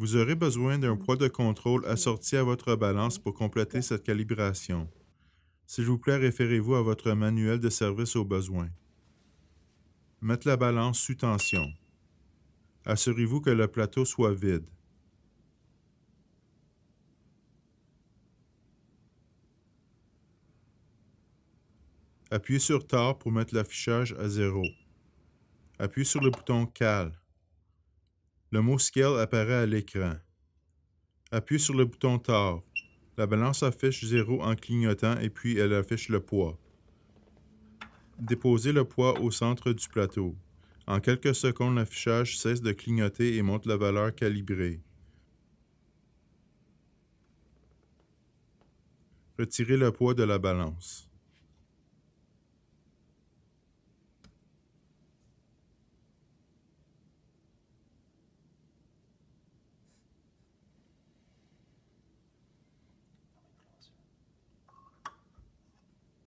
Vous aurez besoin d'un poids de contrôle assorti à votre balance pour compléter cette calibration. S'il vous plaît, référez-vous à votre manuel de service aux besoins. Mettez la balance sous tension. Assurez-vous que le plateau soit vide. Appuyez sur Tar pour mettre l'affichage à zéro. Appuyez sur le bouton Cal. Le mot Scale apparaît à l'écran. Appuyez sur le bouton Tard. La balance affiche 0 en clignotant et puis elle affiche le poids. Déposez le poids au centre du plateau. En quelques secondes, l'affichage cesse de clignoter et montre la valeur calibrée. Retirez le poids de la balance.